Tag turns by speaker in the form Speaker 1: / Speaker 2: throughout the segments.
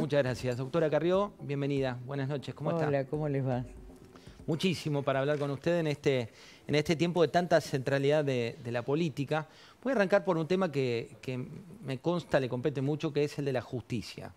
Speaker 1: Muchas gracias. Doctora Carrió, bienvenida. Buenas noches, ¿cómo está? Hola, ¿cómo les va? Muchísimo para hablar con usted en este, en este tiempo de tanta centralidad de, la política. Voy a arrancar por un tema que me consta le compete mucho, que es el de la justicia.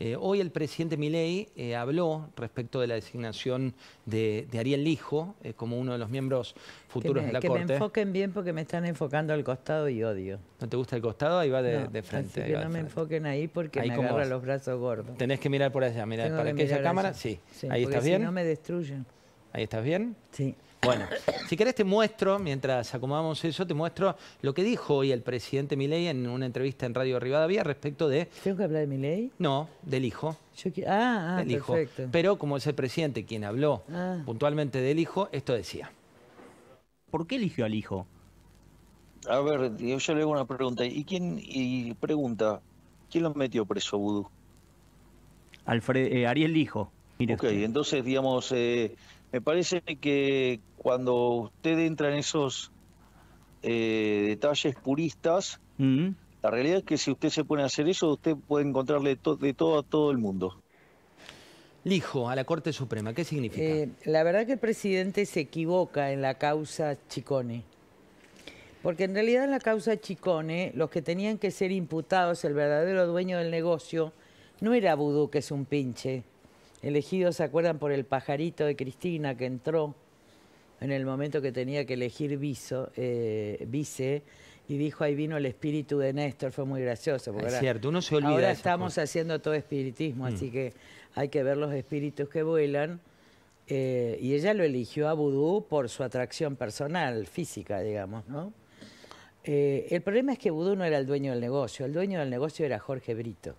Speaker 1: Eh, hoy el presidente Milei eh, habló respecto de la designación de, Ariel Lijo eh, como uno de los miembros futuros de la Corte. Que me
Speaker 2: enfoquen bien porque me están enfocando al costado
Speaker 1: y odio. ¿No te gusta el costado? Ahí va de, frente. que no me
Speaker 2: enfoquen ahí porque me agarra los
Speaker 1: brazos gordos. Tenés que mirar por allá, mirá, para que aquella cámara, sí. Ahí estás bien. si no
Speaker 2: me destruyen.
Speaker 1: ¿Ahí estás bien? Sí. Bueno, si querés te muestro, mientras acomodamos eso, te muestro lo que dijo hoy el presidente Milei en una entrevista en Radio Rivadavia respecto de... ¿Tengo que hablar de Milei? No, del hijo.
Speaker 2: Ah, ah perfecto.
Speaker 1: Pero como es el presidente quien habló ah. puntualmente del hijo, esto decía. ¿Por qué eligió al hijo? A ver, yo, le hago una pregunta. ¿Y quién? Y pregunta, ¿quién lo metió preso, Vudú? Alfred, eh, Ariel hijo ok, entonces, digamos, eh, me parece que cuando usted entra en esos eh, detalles puristas, mm. la realidad es que si usted se pone a hacer eso, usted puede encontrarle de todo a todo el mundo. Lijo, a la Corte Suprema, ¿qué significa?
Speaker 2: Eh, la verdad que el presidente se equivoca en la causa Chicone. Porque en realidad en la causa Chicone, los que tenían que ser imputados, el verdadero dueño del negocio, no era Vudú, que es un pinche. Elegido, ¿se acuerdan? Por el pajarito de Cristina que entró en el momento que tenía que elegir viso, eh, vice y dijo ahí vino el espíritu de Néstor, fue muy gracioso. Porque es ahora, cierto, uno se olvida. Ahora estamos haciendo todo espiritismo, así mm. que hay que ver los espíritus que vuelan. Eh, y ella lo eligió a Vudú por su atracción personal, física, digamos, ¿no? Eh, el problema es que Vudú no era el dueño del negocio, el dueño del negocio era Jorge Brito.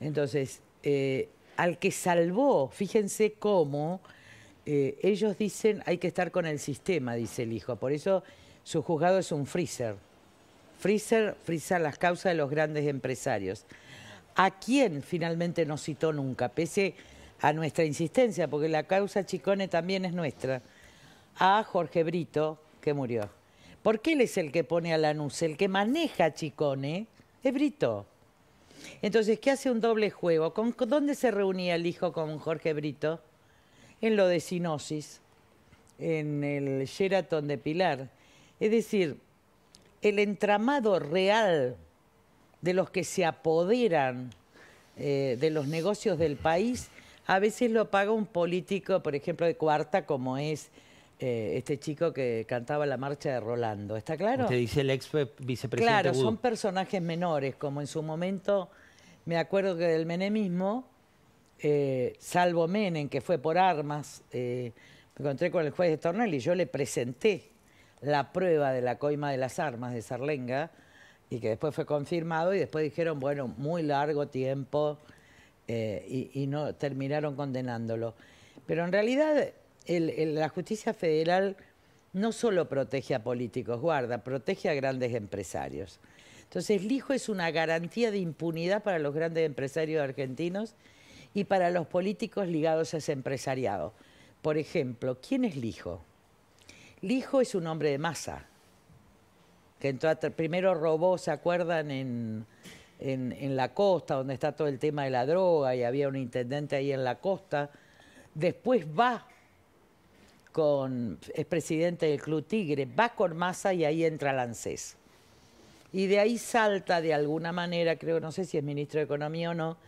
Speaker 2: Entonces, al que salvó, fíjense cómo eh, ellos dicen hay que estar con el sistema, dice el hijo. Por eso su juzgado es un freezer. Freezer Freezer las causas de los grandes empresarios. ¿A quién finalmente no citó nunca? Pese a nuestra insistencia, porque la causa Chicone también es nuestra. A Jorge Brito, que murió. qué él es el que pone a Lanús, el que maneja Chicone es Brito. Entonces, ¿qué hace un doble juego? ¿Con, ¿Dónde se reunía el hijo con Jorge Brito? en lo de Sinosis, en el Sheraton de Pilar. Es decir, el entramado real de los que se apoderan eh, de los negocios del país a veces lo paga un político, por ejemplo, de cuarta, como es eh, este chico que cantaba la marcha de Rolando. ¿Está claro? Te dice el ex vicepresidente. Claro, son personajes menores, como en su momento, me acuerdo que del menemismo, eh, salvo Menem, que fue por armas, eh, me encontré con el juez de Tornel y yo le presenté la prueba de la coima de las armas de Sarlenga y que después fue confirmado y después dijeron, bueno, muy largo tiempo eh, y, no terminaron condenándolo. Pero en realidad la justicia federal no solo protege a políticos, guarda, protege a grandes empresarios. Entonces, Lijo es una garantía de impunidad para los grandes empresarios argentinos y para los políticos ligados a ese empresariado. Por ejemplo, ¿quién es Lijo? Lijo es un hombre de masa, que primero robó, ¿se acuerdan? En, la costa, donde está todo el tema de la droga, y había un intendente ahí en la costa. Después va con, es presidente del Club Tigre, va con masa y ahí entra Lancés. Y de ahí salta de alguna manera, creo, no sé si es ministro de Economía o no,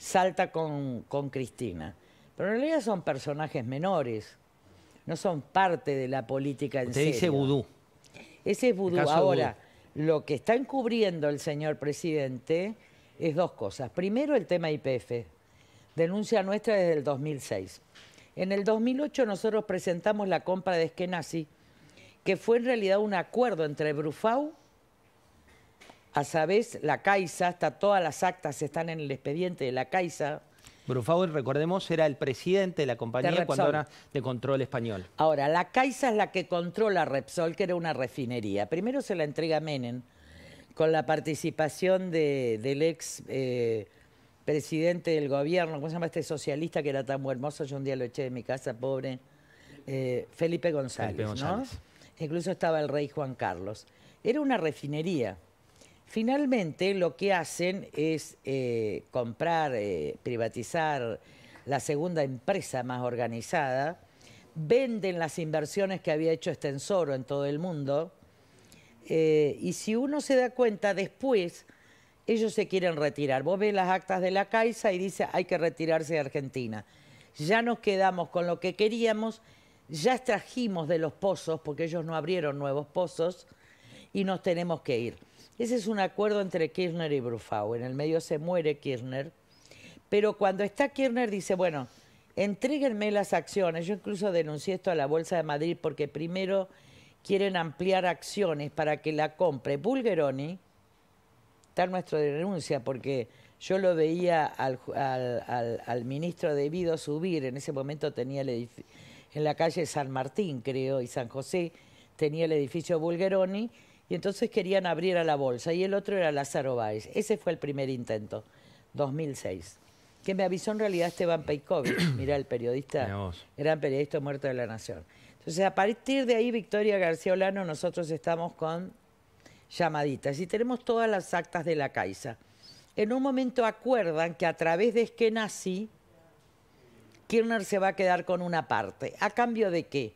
Speaker 2: salta con, Cristina. Pero en realidad son personajes menores, no son parte de la política en sí. dice vudú. Ese es vudú. Ahora, lo que está encubriendo el señor presidente es dos cosas. Primero, el tema IPF, denuncia nuestra desde el 2006. En el 2008 nosotros presentamos la compra de Eskenazi, que fue en realidad un acuerdo entre Brufau a sabes, la Caixa, hasta todas las actas están en el expediente de la Caixa. Brufauer, recordemos, era el presidente de la compañía de cuando era de control español. Ahora, la Caixa es la que controla Repsol, que era una refinería. Primero se la entrega Menem, con la participación del ex eh, presidente del gobierno, ¿cómo se llama este socialista que era tan hermoso, Yo un día lo eché de mi casa, pobre, eh, Felipe González. Felipe González. Incluso estaba el rey Juan Carlos. Era una refinería. Finalmente lo que hacen es eh, comprar, eh, privatizar la segunda empresa más organizada, venden las inversiones que había hecho Estensoro en todo el mundo eh, y si uno se da cuenta después, ellos se quieren retirar. Vos ves las actas de la Caixa y dice hay que retirarse de Argentina. Ya nos quedamos con lo que queríamos, ya extrajimos de los pozos, porque ellos no abrieron nuevos pozos, y nos tenemos que ir. Ese es un acuerdo entre Kirchner y Brufau. En el medio se muere Kirchner, pero cuando está Kirchner dice, bueno, entréguenme las acciones. Yo incluso denuncié esto a la Bolsa de Madrid porque primero quieren ampliar acciones para que la compre Bulgeroni. Está de denuncia porque yo lo veía al, al, al, ministro Debido subir, en ese momento tenía el edificio, en la calle San Martín, creo, y San José, tenía el edificio Bulgeroni y entonces querían abrir a la bolsa. Y el otro era Lázaro Báez. Ese fue el primer intento, 2006. Que me avisó en realidad Esteban Peikovic, mira el periodista, gran periodista muerto de la Nación. Entonces, a partir de ahí, Victoria García Olano, nosotros estamos con llamaditas y tenemos todas las actas de la Caixa. En un momento acuerdan que a través de Eskenazi, Kirchner se va a quedar con una parte. ¿A cambio de qué?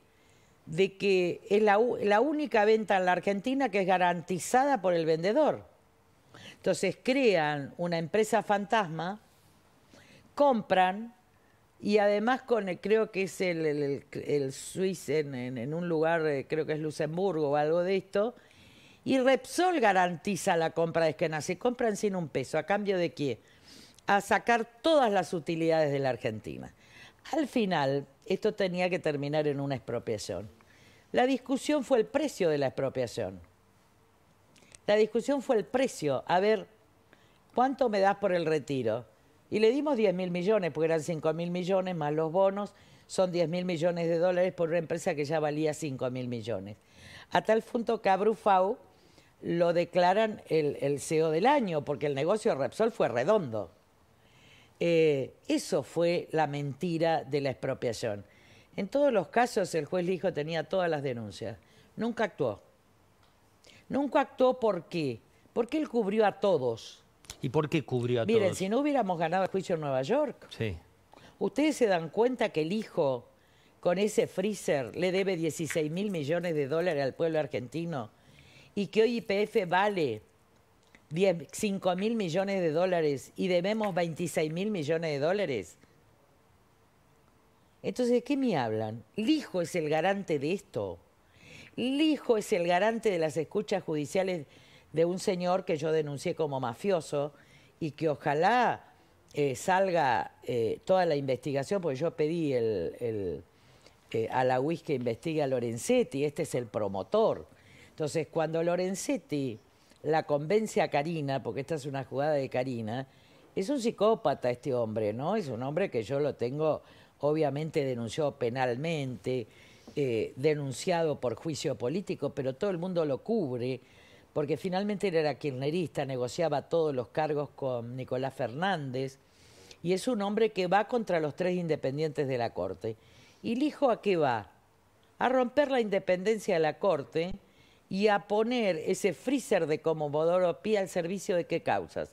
Speaker 2: de que es la, única venta en la Argentina que es garantizada por el vendedor. Entonces crean una empresa fantasma, compran y además con eh, creo que es el, el, Swiss en, un lugar, eh, creo que es Luxemburgo o algo de esto, y Repsol garantiza la compra de que se compran sin un peso, a cambio de qué? A sacar todas las utilidades de la Argentina. Al final, esto tenía que terminar en una expropiación. La discusión fue el precio de la expropiación. La discusión fue el precio. A ver, ¿cuánto me das por el retiro? Y le dimos 10 mil millones, porque eran 5 mil millones más los bonos, son 10 mil millones de dólares por una empresa que ya valía 5 mil millones. A tal punto que Abrufau lo declaran el, el CEO del año, porque el negocio de Repsol fue redondo. Eh, eso fue la mentira de la expropiación. En todos los casos el juez Lijo tenía todas las denuncias. Nunca actuó. Nunca actuó ¿por qué? Porque él cubrió a todos.
Speaker 1: ¿Y por qué cubrió a todos? Miren, si
Speaker 2: no hubiéramos ganado el juicio en Nueva York, ustedes se dan cuenta que el hijo con ese freezer le debe 16 mil millones de dólares al pueblo argentino y que hoy IPF vale 5 mil millones de dólares y debemos 26 mil millones de dólares. Entonces, ¿de qué me hablan? Lijo es el garante de esto. Lijo es el garante de las escuchas judiciales de un señor que yo denuncié como mafioso y que ojalá eh, salga eh, toda la investigación, porque yo pedí el, eh, a la UIS que investigue a Lorenzetti, este es el promotor. Entonces, cuando Lorenzetti la convence a Karina, porque esta es una jugada de Karina, es un psicópata este hombre, ¿no? Es un hombre que yo lo tengo, obviamente, denunciado penalmente, eh, denunciado por juicio político, pero todo el mundo lo cubre, porque finalmente él era kirchnerista, negociaba todos los cargos con Nicolás Fernández, y es un hombre que va contra los tres independientes de la Corte. ¿Y el hijo a qué va? A romper la independencia de la Corte y a poner ese freezer de Comodoro Pi al servicio de qué causas.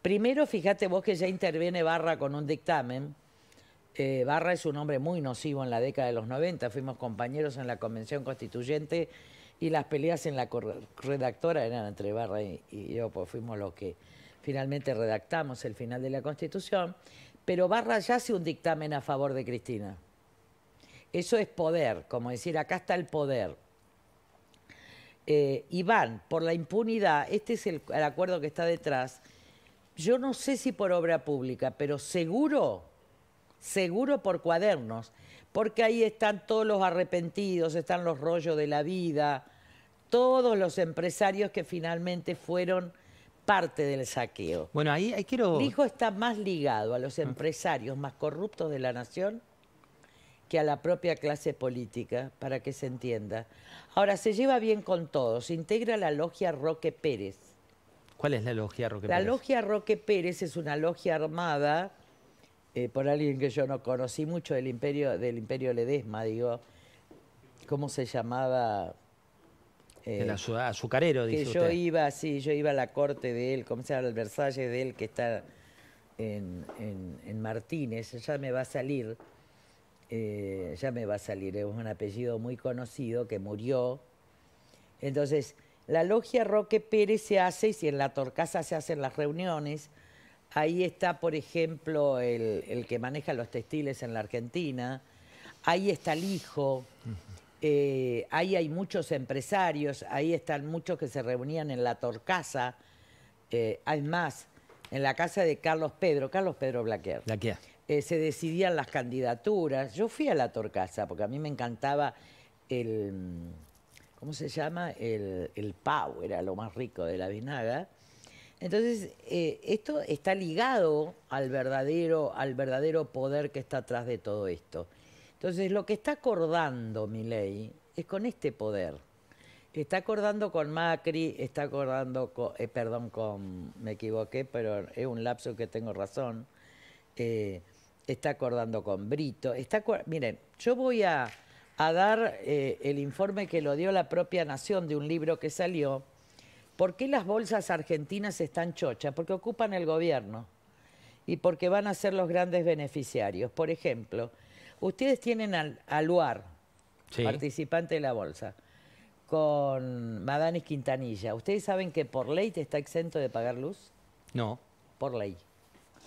Speaker 2: Primero, fíjate vos que ya interviene Barra con un dictamen. Eh, Barra es un hombre muy nocivo en la década de los 90, fuimos compañeros en la Convención Constituyente y las peleas en la redactora eran entre Barra y, y yo, pues fuimos los que finalmente redactamos el final de la Constitución, pero Barra ya hace un dictamen a favor de Cristina. Eso es poder, como decir, acá está el poder eh, y por la impunidad, este es el, acuerdo que está detrás, yo no sé si por obra pública, pero seguro, seguro por cuadernos, porque ahí están todos los arrepentidos, están los rollos de la vida, todos los empresarios que finalmente fueron parte del saqueo.
Speaker 1: Bueno, ahí, quiero... Dijo
Speaker 2: está más ligado a los ah. empresarios más corruptos de la nación que a la propia clase política, para que se entienda. Ahora, se lleva bien con todos, integra la logia Roque Pérez. ¿Cuál es la logia Roque Pérez? La logia Roque Pérez es una logia armada eh, por alguien que yo no conocí mucho del imperio, del imperio Ledesma, digo, ¿cómo se llamaba? Eh, el
Speaker 1: azucarero, dice que yo
Speaker 2: iba, sí, yo iba a la corte de él, como se llama? El Versalles de él, que está en, en, en Martínez, ya me va a salir eh, ya me va a salir, es un apellido muy conocido que murió. Entonces, la logia Roque Pérez se hace, y si en la Torcasa se hacen las reuniones, ahí está, por ejemplo, el, que maneja los textiles en la Argentina, ahí está el hijo, eh, ahí hay muchos empresarios, ahí están muchos que se reunían en la Torcasa, eh, hay más, en la casa de Carlos Pedro, Carlos Pedro Blaquer. Blaquer. Eh, se decidían las candidaturas. Yo fui a la Torcaza porque a mí me encantaba el, mm, ¿cómo se llama? El, el pau, era lo más rico de la vinaga. Entonces, eh, esto está ligado al verdadero, al verdadero poder que está atrás de todo esto. Entonces, lo que está acordando ley, es con este poder. Está acordando con Macri, está acordando, con, eh, perdón, con, me equivoqué, pero es un lapso que tengo razón. Eh, está acordando con Brito. miren, yo voy a, dar eh, el informe que lo dio la propia Nación de un libro que salió. ¿Por qué las bolsas argentinas están chochas? Porque ocupan el gobierno y porque van a ser los grandes beneficiarios. Por ejemplo, ustedes tienen al, a participante de la bolsa, con Madani Quintanilla. ¿Ustedes saben que por ley te está exento de pagar luz? No. Por ley.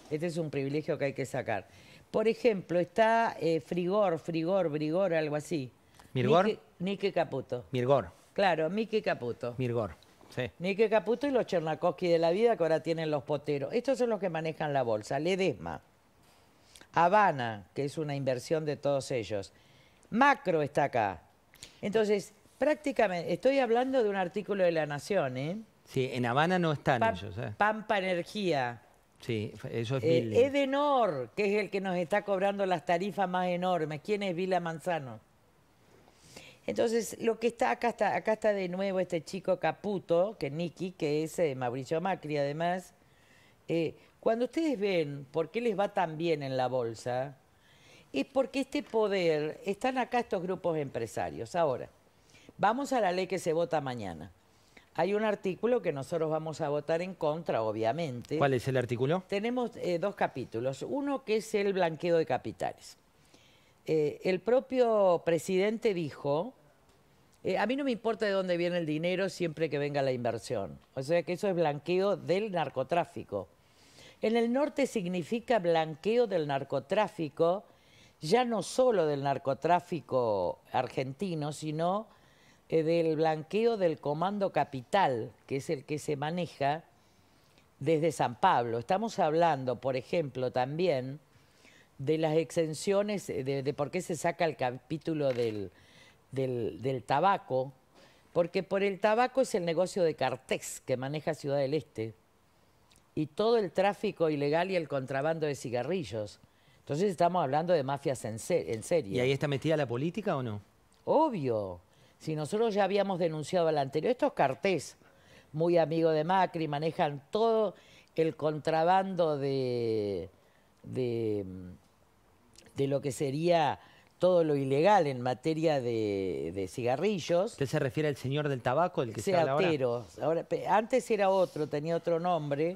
Speaker 2: Este es un privilegio que hay que sacar. Por ejemplo, está eh, Frigor, Frigor, Brigor, algo así. ¿Mirgor? Nike, Caputo. Mirgor. Claro, Miki Caputo. Mirgor, sí. Nike Caputo y los Chernakovsky de la vida que ahora tienen los poteros. Estos son los que manejan la bolsa. Ledesma. Habana, que es una inversión de todos ellos. Macro está acá. Entonces, prácticamente, estoy hablando de un artículo de La Nación, ¿eh?
Speaker 1: Sí, en Habana no están ellos. ¿eh?
Speaker 2: Pampa Energía.
Speaker 1: Sí, eso es eh,
Speaker 2: Edenor, que es el que nos está cobrando las tarifas más enormes. ¿Quién es Vila Manzano? Entonces, lo que está acá está, de nuevo este chico Caputo, que Nicky, que es eh, Mauricio Macri además. Eh, cuando ustedes ven por qué les va tan bien en la bolsa, es porque este poder, están acá estos grupos empresarios. Ahora, vamos a la ley que se vota mañana. Hay un artículo que nosotros vamos a votar en contra, obviamente. ¿Cuál es el artículo? Tenemos eh, dos capítulos. Uno que es el blanqueo de capitales. Eh, el propio presidente dijo, eh, a mí no me importa de dónde viene el dinero siempre que venga la inversión. O sea que eso es blanqueo del narcotráfico. En el norte significa blanqueo del narcotráfico, ya no solo del narcotráfico argentino, sino eh, del blanqueo del Comando Capital, que es el que se maneja desde San Pablo. Estamos hablando, por ejemplo, también de las exenciones, eh, de, por qué se saca el capítulo del, tabaco, porque por el tabaco es el negocio de Cartex, que maneja Ciudad del Este, y todo el tráfico ilegal y el contrabando de cigarrillos. Entonces estamos hablando de mafias en, serio. ¿Y ahí está metida la política o no? Obvio. Si nosotros ya habíamos denunciado al anterior, estos cartés, muy amigo de Macri, manejan todo el contrabando de, de, lo que sería todo lo ilegal en materia de, cigarrillos. ¿Usted se refiere al señor del tabaco, el que se Pero Antes era otro, tenía otro nombre,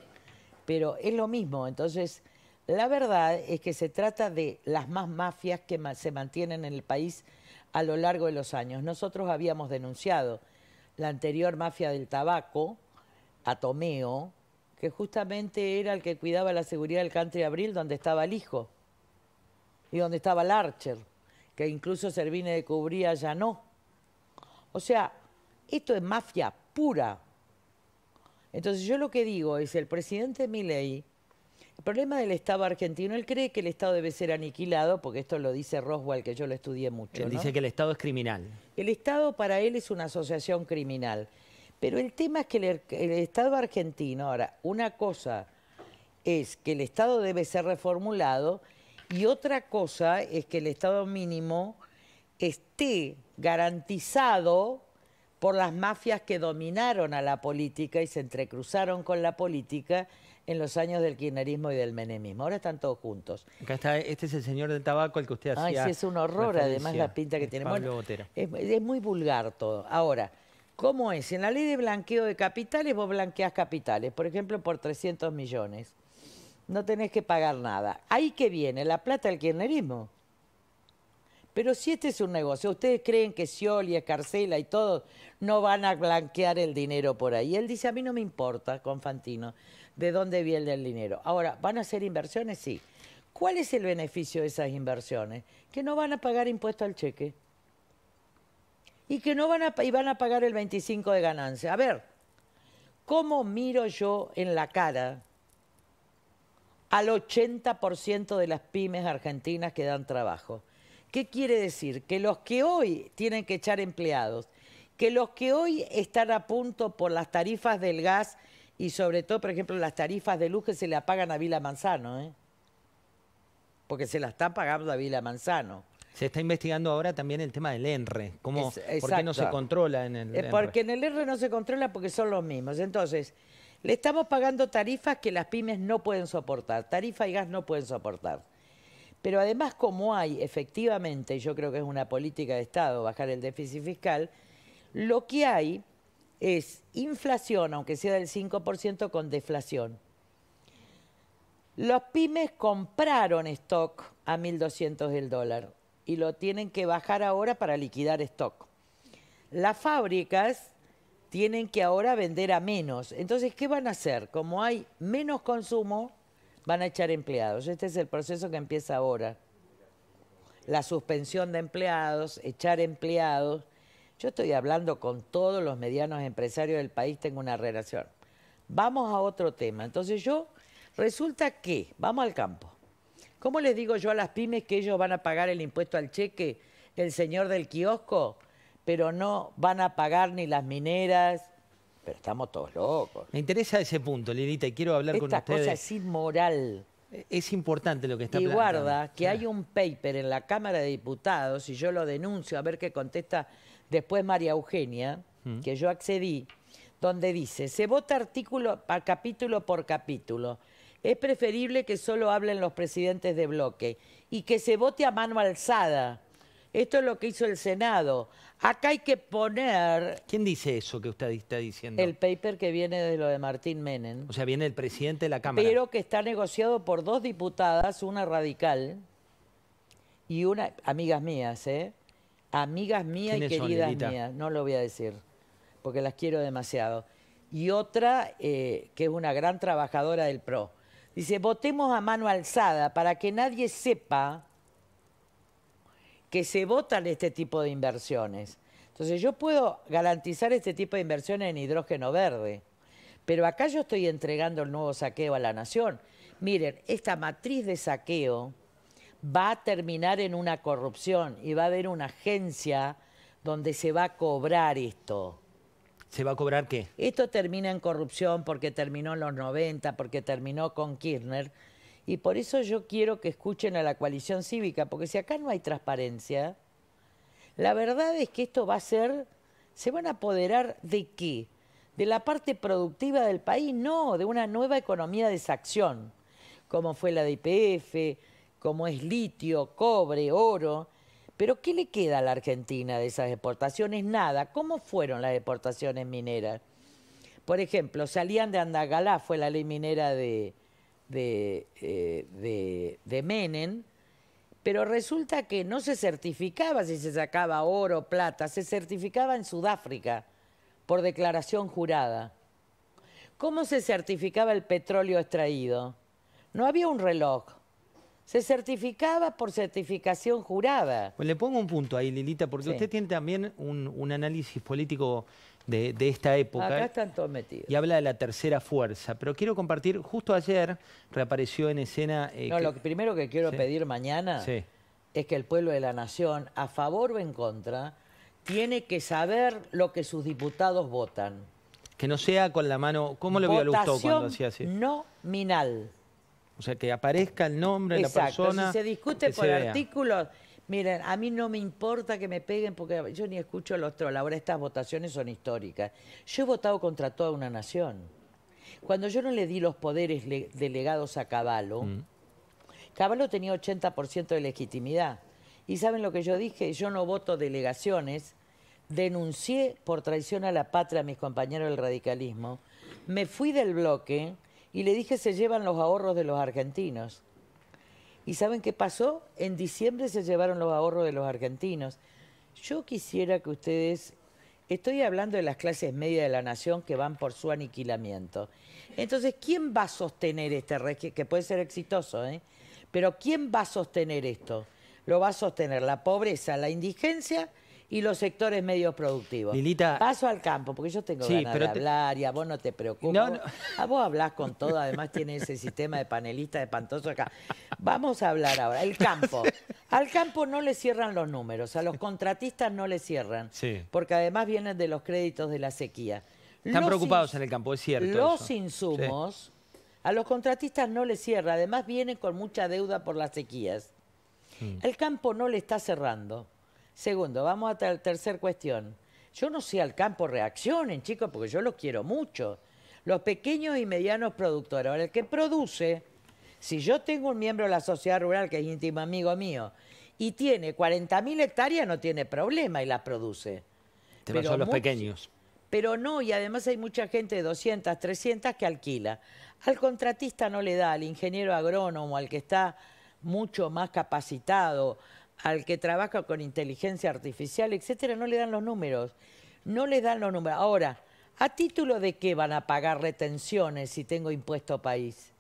Speaker 2: pero es lo mismo. Entonces, la verdad es que se trata de las más mafias que se mantienen en el país a lo largo de los años. Nosotros habíamos denunciado la anterior mafia del tabaco, Atomeo, que justamente era el que cuidaba la seguridad del country Abril, donde estaba el hijo y donde estaba el Archer, que incluso Servine de Cubría ya no. O sea, esto es mafia pura. Entonces yo lo que digo es, el presidente Milei el problema del Estado argentino, él cree que el Estado debe ser aniquilado, porque esto lo dice Roswell, que yo lo estudié mucho. Él dice que el Estado es criminal. El Estado para él es una asociación criminal. Pero el tema es que el Estado argentino, ahora, una cosa es que el Estado debe ser reformulado y otra cosa es que el Estado mínimo esté garantizado por las mafias que dominaron a la política y se entrecruzaron con la política en los años del kirchnerismo y del menemismo. Ahora están todos juntos.
Speaker 1: Acá está, este es el señor del tabaco el que usted hacía Ay, sí, es un horror además la pinta que tiene.
Speaker 2: es, muy vulgar todo. Ahora, ¿cómo es? En la ley de blanqueo de capitales vos blanqueás capitales, por ejemplo, por 300 millones. No tenés que pagar nada. Ahí que viene la plata del kirchnerismo. Pero si este es un negocio, ustedes creen que Scioli, Escarcela y todo no van a blanquear el dinero por ahí. Él dice, a mí no me importa, Confantino de dónde viene el dinero. Ahora, ¿van a hacer inversiones? Sí. ¿Cuál es el beneficio de esas inversiones? Que no van a pagar impuesto al cheque. Y que no van a, y van a pagar el 25 de ganancia. A ver, ¿cómo miro yo en la cara al 80% de las pymes argentinas que dan trabajo? ¿Qué quiere decir? Que los que hoy tienen que echar empleados, que los que hoy están a punto por las tarifas del gas y sobre todo, por ejemplo, las tarifas de luz que se le apagan a Vila Manzano, ¿eh? porque se la está pagando a Vila Manzano.
Speaker 1: Se está investigando ahora también el tema del ENRE, cómo, ¿por qué no se controla en el eh, ENRE? Porque
Speaker 2: en el ENRE no se controla porque son los mismos. Entonces, le estamos pagando tarifas que las pymes no pueden soportar, tarifa y gas no pueden soportar. Pero además, como hay efectivamente, yo creo que es una política de Estado bajar el déficit fiscal, lo que hay es inflación, aunque sea del 5%, con deflación. Los pymes compraron stock a 1.200 del dólar y lo tienen que bajar ahora para liquidar stock. Las fábricas tienen que ahora vender a menos. Entonces, ¿qué van a hacer? Como hay menos consumo, van a echar empleados. Este es el proceso que empieza ahora. La suspensión de empleados, echar empleados, yo estoy hablando con todos los medianos empresarios del país, tengo una relación. Vamos a otro tema. Entonces yo, resulta que, vamos al campo. ¿Cómo les digo yo a las pymes que ellos van a pagar el impuesto al cheque del señor del kiosco, pero no van a pagar ni las mineras, pero estamos todos locos.
Speaker 1: Me interesa ese punto, Lilita, y quiero hablar con ustedes. Esta cosa es
Speaker 2: inmoral. E,
Speaker 1: es importante lo que está Y guarda que
Speaker 2: hay un paper en la Cámara de Diputados, y yo lo denuncio, a ver qué contesta después María Eugenia, mm. que yo accedí, donde dice, se vota artículo, a capítulo por capítulo. Es preferible que solo hablen los presidentes de bloque y que se vote a mano alzada. Esto es lo que hizo el Senado. Acá hay que poner... ¿Quién dice eso que usted está diciendo? El paper que viene de lo de Martín Menem. O sea, viene el presidente de la Cámara. Pero que está negociado por dos diputadas, una radical y una, amigas mías, ¿eh? amigas mías y queridas mías, no lo voy a decir, porque las quiero demasiado. Y otra, eh, que es una gran trabajadora del PRO, dice, votemos a mano alzada para que nadie sepa que se votan este tipo de inversiones. Entonces yo puedo garantizar este tipo de inversiones en hidrógeno verde, pero acá yo estoy entregando el nuevo saqueo a la nación. Miren, esta matriz de saqueo va a terminar en una corrupción y va a haber una agencia donde se va a cobrar esto.
Speaker 1: ¿Se va a cobrar qué?
Speaker 2: Esto termina en corrupción porque terminó en los 90, porque terminó con Kirchner. Y por eso yo quiero que escuchen a la coalición cívica, porque si acá no hay transparencia, la verdad es que esto va a ser, se van a apoderar de qué? De la parte productiva del país, no, de una nueva economía de sacción, como fue la de IPF, como es litio, cobre, oro. Pero ¿qué le queda a la Argentina de esas exportaciones? Nada. ¿Cómo fueron las exportaciones mineras? Por ejemplo, salían de Andagalá, fue la ley minera eh, de, de, Menem, pero resulta que no se certificaba si se sacaba oro, plata, se certificaba en Sudáfrica por declaración jurada. ¿Cómo se certificaba el petróleo extraído? No había un reloj. Se certificaba por certificación jurada.
Speaker 1: Pues le pongo un punto ahí, Lilita, porque usted tiene también un, análisis político de, esta época. Acá están
Speaker 2: todos metidos. Y
Speaker 1: habla de la tercera fuerza. Pero quiero compartir, justo ayer reapareció en escena... Eh, no, lo
Speaker 2: primero que quiero pedir mañana es que el pueblo de la nación, a favor o en contra, tiene que saber lo que sus diputados votan.
Speaker 1: Que no sea con la mano... ¿Cómo lo vio Lustó cuando hacía así?
Speaker 2: nominal
Speaker 1: sea, que aparezca el nombre de la persona. Si se discute por artículos,
Speaker 2: miren, a mí no me importa que me peguen porque yo ni escucho los trolls. Ahora estas votaciones son históricas. Yo he votado contra toda una nación. Cuando yo no le di los poderes delegados a Caballo, mm. Caballo tenía 80% de legitimidad. Y saben lo que yo dije, yo no voto delegaciones, denuncié por traición a la patria a mis compañeros del radicalismo, me fui del bloque y le dije, se llevan los ahorros de los argentinos. ¿Y saben qué pasó? En diciembre se llevaron los ahorros de los argentinos. Yo quisiera que ustedes... Estoy hablando de las clases medias de la nación que van por su aniquilamiento. Entonces, ¿quién va a sostener este régimen? Que puede ser exitoso, ¿eh? Pero ¿quién va a sostener esto? Lo va a sostener la pobreza, la indigencia y los sectores medios productivos. Paso al campo, porque yo tengo ganas de hablar y a vos no te preocupes. A vos hablas con todo, además tiene ese sistema de panelista espantoso acá. Vamos a hablar ahora. El campo. Al campo no le cierran los números, a los contratistas no le cierran, porque además vienen de los créditos de la sequía. Están preocupados
Speaker 1: en el campo, es cierto. Los insumos,
Speaker 2: a los contratistas no le cierra, además vienen con mucha deuda por las sequías. Mm. El campo no le está cerrando. Segundo, vamos a la tercera cuestión. Yo no sé al campo reaccionen, chicos, porque yo los quiero mucho. Los pequeños y medianos productores. Ahora, el que produce, si yo tengo un miembro de la sociedad rural que es íntimo amigo mío y tiene 40.000 hectáreas, no tiene problema y las produce. pero son los pequeños. Pero no, y además hay mucha gente de 200, 300 que alquila. Al contratista no le da, al ingeniero agrónomo, al que está mucho más capacitado, al que trabaja con inteligencia artificial, etcétera, no le dan los números. No le dan los números. Ahora, ¿a título de qué van a pagar retenciones si tengo impuesto país?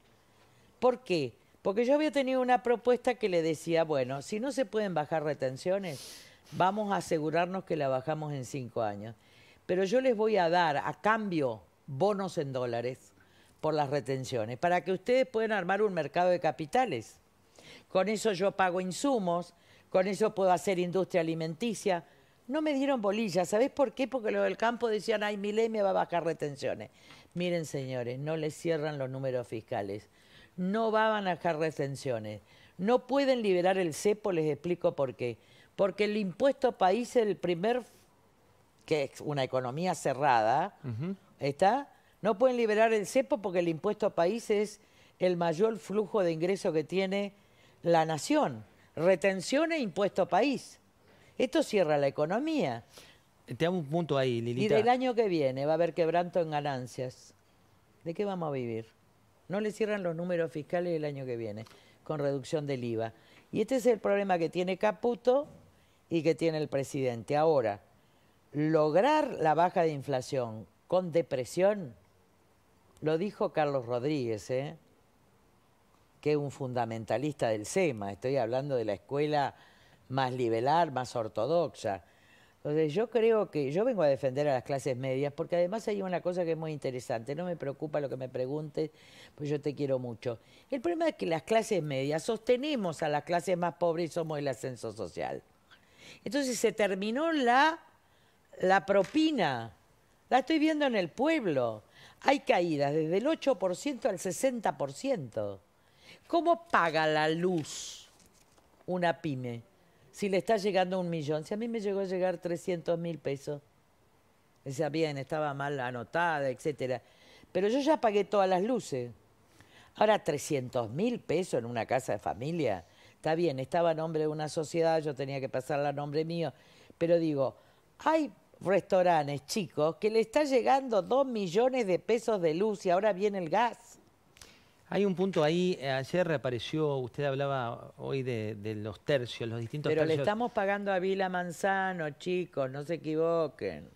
Speaker 2: ¿Por qué? Porque yo había tenido una propuesta que le decía, bueno, si no se pueden bajar retenciones, vamos a asegurarnos que la bajamos en cinco años. Pero yo les voy a dar a cambio bonos en dólares por las retenciones, para que ustedes puedan armar un mercado de capitales. Con eso yo pago insumos, con eso puedo hacer industria alimenticia. No me dieron bolillas, ¿sabés por qué? Porque los del campo decían, ay, mi me va a bajar retenciones. Miren, señores, no les cierran los números fiscales, no van a bajar retenciones, no pueden liberar el cepo, les explico por qué. Porque el impuesto país, el primer, que es una economía cerrada, ¿está? No pueden liberar el cepo porque el impuesto país es el mayor flujo de ingreso que tiene la nación retención e impuesto país. Esto cierra la economía.
Speaker 1: Te hago un punto ahí, Lilita. Y del
Speaker 2: año que viene va a haber quebranto en ganancias. ¿De qué vamos a vivir? No le cierran los números fiscales el año que viene, con reducción del IVA. Y este es el problema que tiene Caputo y que tiene el presidente. Ahora, lograr la baja de inflación con depresión, lo dijo Carlos Rodríguez, ¿eh? que un fundamentalista del SEMA. Estoy hablando de la escuela más liberal, más ortodoxa. Entonces yo creo que yo vengo a defender a las clases medias porque además hay una cosa que es muy interesante, no me preocupa lo que me preguntes, pues yo te quiero mucho. El problema es que las clases medias sostenemos a las clases más pobres y somos el ascenso social. Entonces se terminó la, la propina, la estoy viendo en el pueblo. Hay caídas desde el 8% al 60%. ¿Cómo paga la luz una pyme si le está llegando un millón? Si a mí me llegó a llegar 300 mil pesos. Decía, bien, estaba mal anotada, etcétera. Pero yo ya pagué todas las luces. Ahora, 300 mil pesos en una casa de familia. Está bien, estaba a nombre de una sociedad, yo tenía que pasarla a nombre mío. Pero digo, hay restaurantes chicos que le está llegando dos millones de pesos de luz y ahora viene el gas.
Speaker 1: Hay un punto ahí, eh, ayer reapareció, usted hablaba hoy de, los tercios, los distintos Pero Pero le estamos
Speaker 2: pagando a Vila Manzano, chicos, no se equivoquen.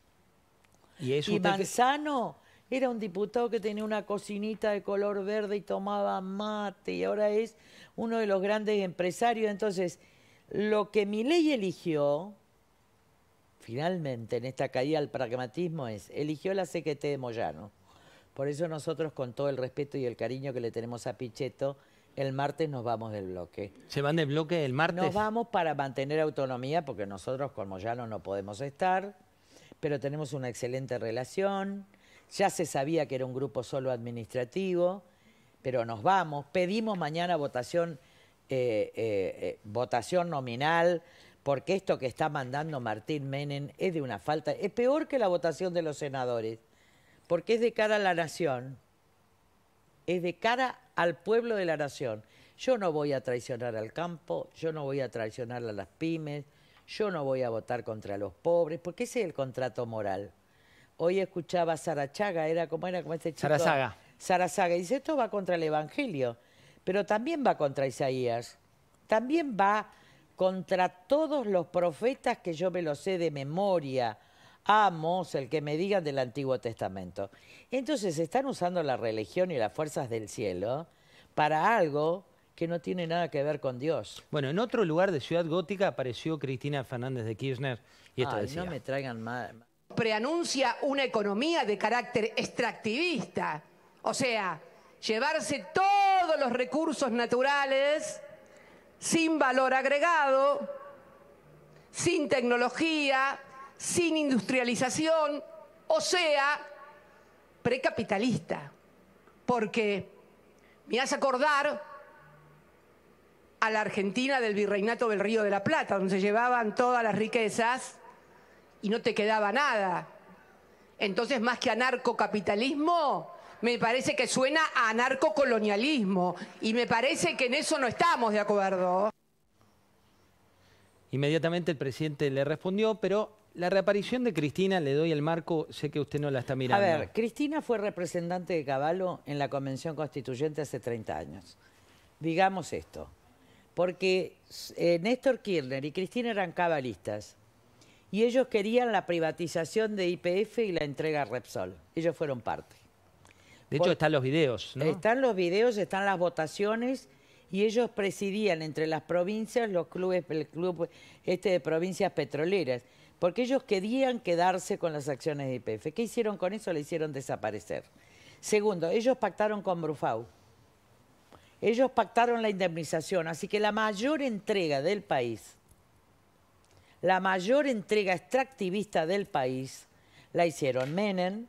Speaker 2: Y, Manzano era un diputado que tenía una cocinita de color verde y tomaba mate y ahora es uno de los grandes empresarios. Entonces, lo que mi ley eligió, finalmente en esta caída al pragmatismo, es eligió la CQT de Moyano. Por eso nosotros, con todo el respeto y el cariño que le tenemos a Pichetto, el martes nos vamos del bloque.
Speaker 1: ¿Se van del bloque el martes? Nos
Speaker 2: vamos para mantener autonomía, porque nosotros como ya no podemos estar, pero tenemos una excelente relación. Ya se sabía que era un grupo solo administrativo, pero nos vamos. Pedimos mañana votación, eh, eh, eh, votación nominal, porque esto que está mandando Martín Menem es de una falta. Es peor que la votación de los senadores porque es de cara a la nación, es de cara al pueblo de la nación. Yo no voy a traicionar al campo, yo no voy a traicionar a las pymes, yo no voy a votar contra los pobres, porque ese es el contrato moral. Hoy escuchaba a Sarachaga, era como era como este chico. Sarasaga. Sarasaga, y dice, esto va contra el Evangelio, pero también va contra Isaías, también va contra todos los profetas que yo me lo sé de memoria, Amos, el que me digan del Antiguo Testamento. Entonces están usando la religión y las fuerzas del cielo para algo que no tiene nada que ver con Dios.
Speaker 1: Bueno, en otro lugar de Ciudad Gótica apareció Cristina Fernández de Kirchner y esto decía. no me
Speaker 2: traigan más.
Speaker 1: Preanuncia una economía de carácter extractivista, o sea, llevarse todos los recursos naturales sin valor agregado, sin tecnología, sin industrialización, o sea, precapitalista. Porque me hace acordar a la Argentina del virreinato del Río de la Plata, donde se llevaban todas las riquezas y no te quedaba nada. Entonces, más que anarcocapitalismo, me parece que suena a anarcocolonialismo y me parece que en eso no estamos
Speaker 2: de acuerdo.
Speaker 1: Inmediatamente el presidente le respondió, pero
Speaker 2: la reaparición de Cristina, le doy el marco, sé que usted no la está mirando. A ver, Cristina fue representante de Caballo en la Convención Constituyente hace 30 años. Digamos esto, porque eh, Néstor Kirchner y Cristina eran cabalistas y ellos querían la privatización de IPF y la entrega a Repsol. Ellos fueron parte.
Speaker 1: De hecho, están los videos, ¿no? Están
Speaker 2: los videos, están las votaciones y ellos presidían entre las provincias los clubes, el club este de provincias petroleras porque ellos querían quedarse con las acciones de IPF. ¿Qué hicieron con eso? Le hicieron desaparecer. Segundo, ellos pactaron con Brufau. Ellos pactaron la indemnización, así que la mayor entrega del país, la mayor entrega extractivista del país, la hicieron Menem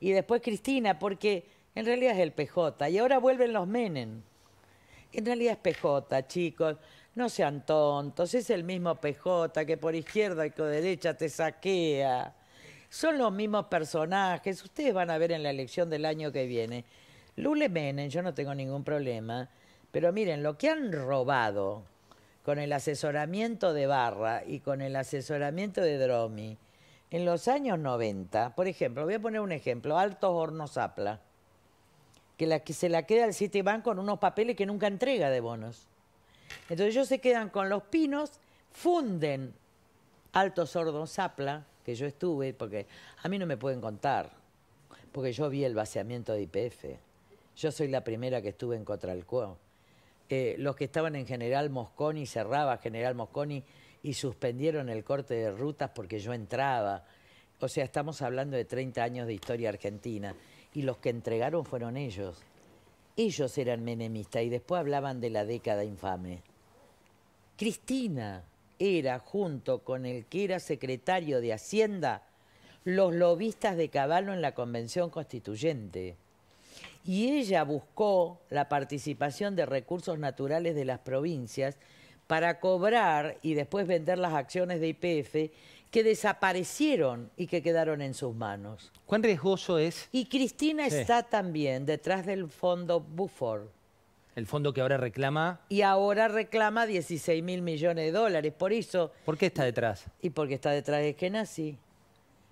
Speaker 2: y después Cristina, porque en realidad es el PJ y ahora vuelven los Menem. En realidad es PJ, chicos. No sean tontos, es el mismo PJ que por izquierda y por derecha te saquea. Son los mismos personajes, ustedes van a ver en la elección del año que viene. Lule Menem, yo no tengo ningún problema, pero miren, lo que han robado con el asesoramiento de Barra y con el asesoramiento de Dromi en los años 90, por ejemplo, voy a poner un ejemplo, Altos Hornos que, la, que se la queda al Citibank con unos papeles que nunca entrega de bonos. Entonces ellos se quedan con los pinos, funden Alto Sordo Zapla, que yo estuve, porque a mí no me pueden contar, porque yo vi el vaciamiento de IPF. Yo soy la primera que estuve en Cotralcó. Eh, los que estaban en General Mosconi cerraba General Mosconi y suspendieron el corte de rutas porque yo entraba. O sea, estamos hablando de 30 años de historia argentina y los que entregaron fueron ellos ellos eran menemistas y después hablaban de la década infame. Cristina era, junto con el que era secretario de Hacienda, los lobistas de Caballo en la Convención Constituyente. Y ella buscó la participación de recursos naturales de las provincias para cobrar y después vender las acciones de IPF que desaparecieron y que quedaron en sus manos. ¿Cuán riesgoso es? Y Cristina está también detrás del fondo Buffer.
Speaker 1: El fondo que ahora
Speaker 2: reclama. Y ahora reclama 16 mil millones de dólares. Por eso. ¿Por qué está detrás? Y porque está detrás de Eskenazi.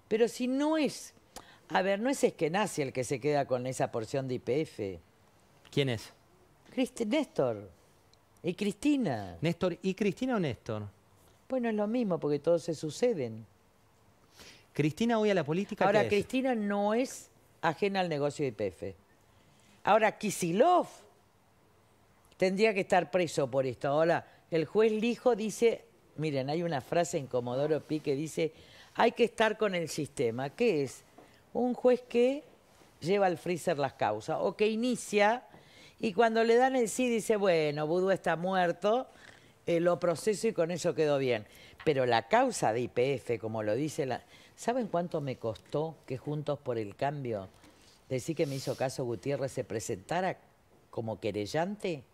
Speaker 2: Pero si no es. A ver, no es Eskenazi el que se queda con esa porción de IPF. ¿Quién es? Néstor. Y Cristina. ¿Néstor y Cristina o Néstor? Bueno, es lo mismo porque todos se suceden. Cristina hoy a la política. Ahora, Cristina no es ajena al negocio de IPF. Ahora, Kisilov tendría que estar preso por esto. Ahora, el juez Lijo dice, miren, hay una frase en Comodoro Pi que dice, hay que estar con el sistema. ¿Qué es? Un juez que lleva al freezer las causas o que inicia y cuando le dan el sí dice, bueno, Budú está muerto, eh, lo proceso y con eso quedó bien. Pero la causa de IPF, como lo dice la. ¿Saben cuánto me costó que Juntos por el Cambio, decir que me hizo caso Gutiérrez, se presentara como querellante?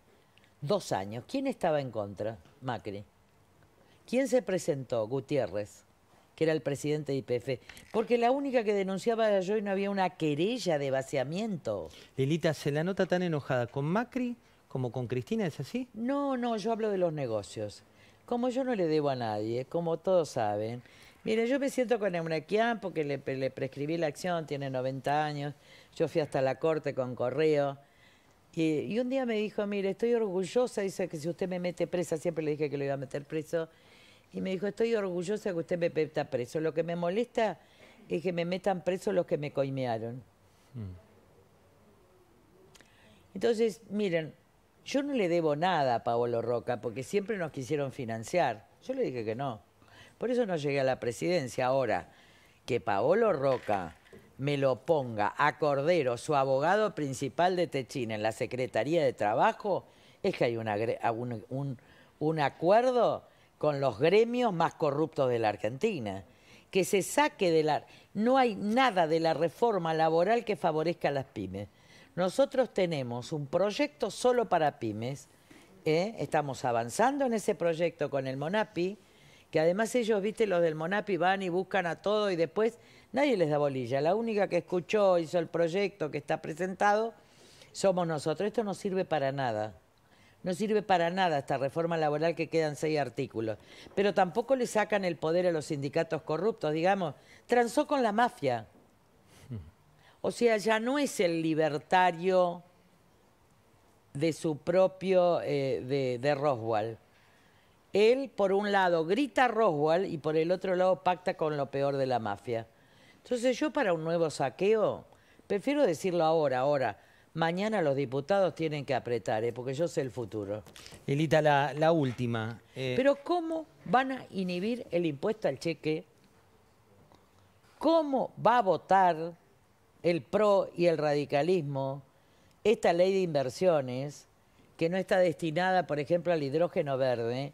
Speaker 2: Dos años. ¿Quién estaba en contra? Macri. ¿Quién se presentó? Gutiérrez, que era el presidente de IPF. Porque la única que denunciaba era yo y no había una querella de vaciamiento. Lilita, se la nota tan enojada con Macri como con Cristina, ¿es así? No, no, yo hablo de los negocios. Como yo no le debo a nadie, como todos saben. Mire, yo me siento con Eunequian porque le, le prescribí la acción, tiene 90 años. Yo fui hasta la corte con correo. Y, un día me dijo, mire, estoy orgullosa, dice que si usted me mete presa, siempre le dije que lo iba a meter preso, y me dijo, estoy orgullosa que usted me meta preso. Lo que me molesta es que me metan preso los que me coimearon.
Speaker 1: Mm.
Speaker 2: Entonces, miren, yo no le debo nada a Paolo Roca porque siempre nos quisieron financiar. Yo le dije que no. Por eso no llegué a la presidencia. Ahora, que Paolo Roca me lo ponga a Cordero, su abogado principal de Techín, en la Secretaría de Trabajo, es que hay un, un acuerdo con los gremios más corruptos de la Argentina. Que se saque de la... No hay nada de la reforma laboral que favorezca a las pymes. Nosotros tenemos un proyecto solo para pymes, ¿eh? estamos avanzando en ese proyecto con el Monapi, que además ellos, viste, los del Monapi van y buscan a todo y después nadie les da bolilla. La única que escuchó, hizo el proyecto que está presentado, somos nosotros. Esto no sirve para nada. No sirve para nada esta reforma laboral que quedan seis artículos. Pero tampoco le sacan el poder a los sindicatos corruptos, digamos. Transó con la mafia. O sea, ya no es el libertario de su propio, eh, de, Roswald. Roswell. Él, por un lado, grita a Roswell y por el otro lado pacta con lo peor de la mafia. Entonces yo para un nuevo saqueo, prefiero decirlo ahora, ahora, mañana los diputados tienen que apretar, eh, porque yo sé el futuro. Elita,
Speaker 1: la, última. Eh.
Speaker 2: Pero ¿cómo van a inhibir el impuesto al cheque? ¿Cómo va a votar el PRO y el radicalismo esta ley de inversiones que no está destinada, por ejemplo, al hidrógeno verde,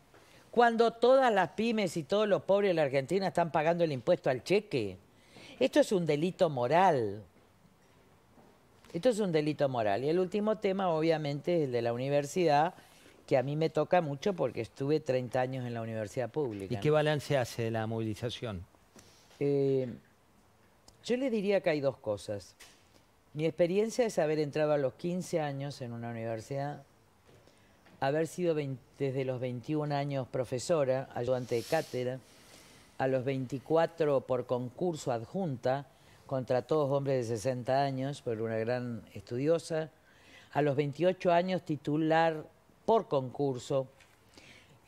Speaker 2: cuando todas las pymes y todos los pobres de la Argentina están pagando el impuesto al cheque. Esto es un delito moral. Esto es un delito moral. Y el último tema, obviamente, es el de la universidad, que a mí me toca mucho porque estuve 30 años en la universidad pública. ¿Y qué
Speaker 1: balance hace de la
Speaker 2: movilización? Eh, yo le diría que hay dos cosas. Mi experiencia es haber entrado a los 15 años en una universidad, haber sido desde los 21 años profesora, ayudante de cátedra, a los 24 por concurso adjunta, contra todos hombres de 60 años, por una gran estudiosa, a los 28 años titular por concurso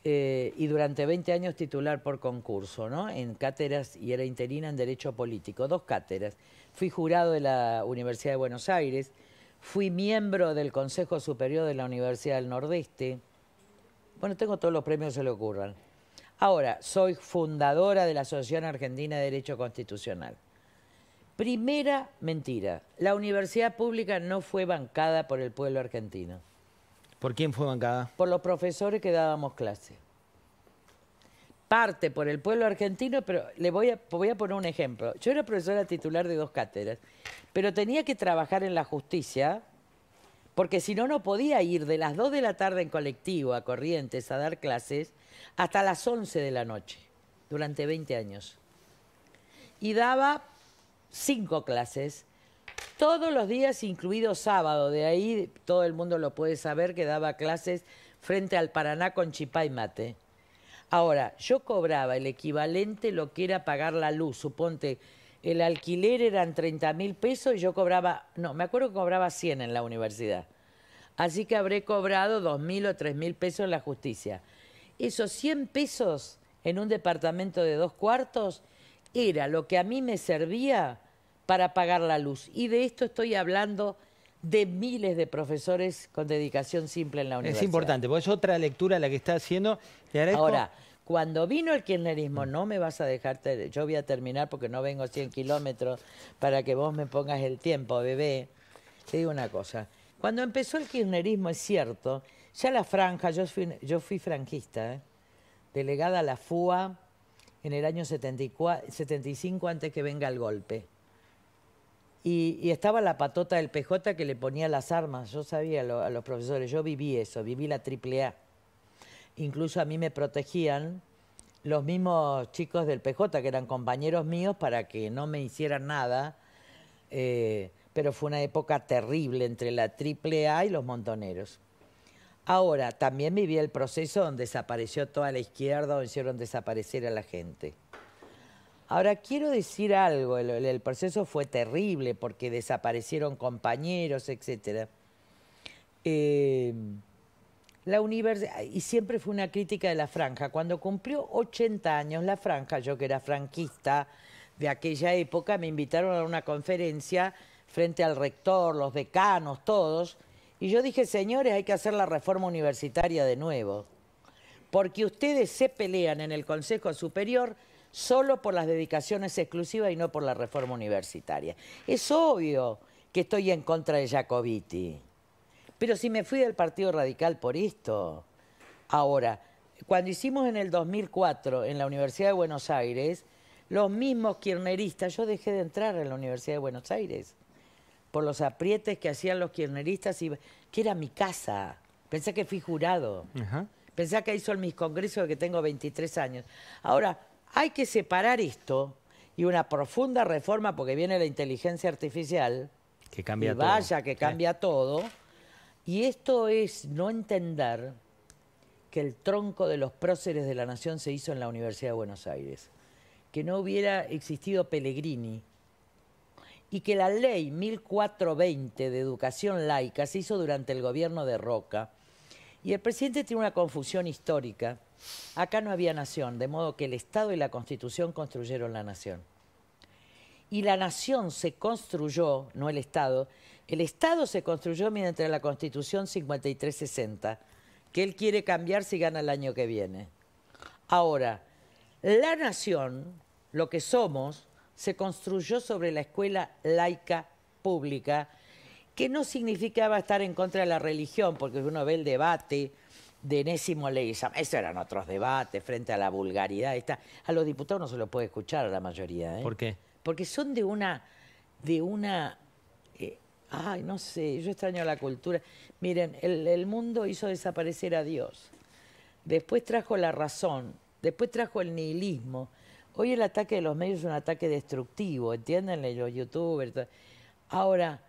Speaker 2: eh, y durante 20 años titular por concurso, ¿no? En cátedras y era interina en Derecho Político, dos cáteras. Fui jurado de la Universidad de Buenos Aires, fui miembro del Consejo Superior de la Universidad del Nordeste. Bueno, tengo todos los premios que se le ocurran. Ahora, soy fundadora de la Asociación Argentina de Derecho Constitucional. Primera mentira, la universidad pública no fue bancada por el pueblo argentino. ¿Por quién fue bancada? Por los profesores que dábamos clase. Parte por el pueblo argentino, pero le voy a, voy a poner un ejemplo. Yo era profesora titular de dos cátedras, pero tenía que trabajar en la justicia, porque si no, no podía ir de las 2 de la tarde en colectivo a Corrientes a dar clases hasta las 11 de la noche, durante 20 años. Y daba cinco clases todos los días, incluido sábado. De ahí todo el mundo lo puede saber que daba clases frente al Paraná con chipá y mate. Ahora, yo cobraba el equivalente lo que era pagar la luz. Suponte, el alquiler eran 30 mil pesos y yo cobraba, no, me acuerdo que cobraba 100 en la universidad. Así que habré cobrado 2 mil o 3 mil pesos en la justicia. Esos 100 pesos en un departamento de dos cuartos era lo que a mí me servía para pagar la luz. Y de esto estoy hablando de miles de profesores con dedicación simple en la universidad. Es importante, porque es otra lectura la que está haciendo. Ahora, cuando vino el kirchnerismo, no me vas a dejar, yo voy a terminar porque no vengo 100 kilómetros para que vos me pongas el tiempo, bebé. Te digo una cosa, cuando empezó el kirchnerismo, es cierto, ya la franja, yo fui, yo fui franquista, ¿eh? delegada a la FUA en el año 75 antes que venga el golpe. Y, estaba la patota del PJ que le ponía las armas, yo sabía a los profesores, yo viví eso, viví la AAA. Incluso a mí me protegían los mismos chicos del PJ, que eran compañeros míos, para que no me hicieran nada. Eh, pero fue una época terrible entre la AAA y los montoneros. Ahora, también viví el proceso donde desapareció toda la izquierda, donde hicieron desaparecer a la gente. Ahora, quiero decir algo, el, proceso fue terrible porque desaparecieron compañeros, etc. Eh, la universidad, y siempre fue una crítica de la franja, cuando cumplió 80 años la franja, yo que era franquista de aquella época, me invitaron a una conferencia frente al rector, los decanos, todos, y yo dije, señores, hay que hacer la reforma universitaria de nuevo, porque ustedes se pelean en el Consejo Superior solo por las dedicaciones exclusivas y no por la reforma universitaria. Es obvio que estoy en contra de Jacobiti, pero si me fui del Partido Radical por esto. Ahora, cuando hicimos en el 2004 en la Universidad de Buenos Aires, los mismos kirneristas, yo dejé de entrar en la Universidad de Buenos Aires por los aprietes que hacían los kirneristas, y, que era mi casa. Pensé que fui jurado. Pensé que hizo el mis congresos de que tengo 23 años. Ahora, hay que separar esto y una profunda reforma, porque viene la inteligencia artificial,
Speaker 1: que cambia vaya
Speaker 2: que cambia todo, y esto es no entender que el tronco de los próceres de la nación se hizo en la Universidad de Buenos Aires, que no hubiera existido Pellegrini y que la ley 1420 de educación laica se hizo durante el gobierno de Roca, y el presidente tiene una confusión histórica. Acá no había nación, de modo que el Estado y la Constitución construyeron la nación. Y la nación se construyó, no el Estado, el Estado se construyó mediante la Constitución 5360, que él quiere cambiar si gana el año que viene. Ahora, la nación, lo que somos, se construyó sobre la escuela laica pública que no significaba estar en contra de la religión, porque uno ve el debate de Enésimo ley Esos eran otros debates frente a la vulgaridad. A los diputados no se los puede escuchar a la mayoría. ¿eh? ¿Por qué? Porque son de una... De una eh, ay, no sé, yo extraño la cultura. Miren, el, el mundo hizo desaparecer a Dios. Después trajo la razón. Después trajo el nihilismo. Hoy el ataque de los medios es un ataque destructivo, ¿entienden? Los youtubers. Ahora,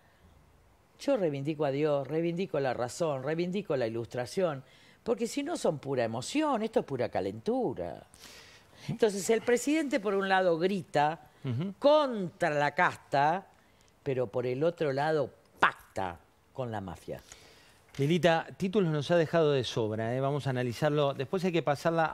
Speaker 2: yo reivindico a Dios, reivindico la razón, reivindico la ilustración, porque si no son pura emoción, esto es pura calentura. Entonces el presidente por un lado grita contra la casta, pero por el otro lado pacta con la mafia.
Speaker 1: Lilita, títulos nos ha dejado de sobra, ¿eh? vamos a analizarlo. Después hay que pasarla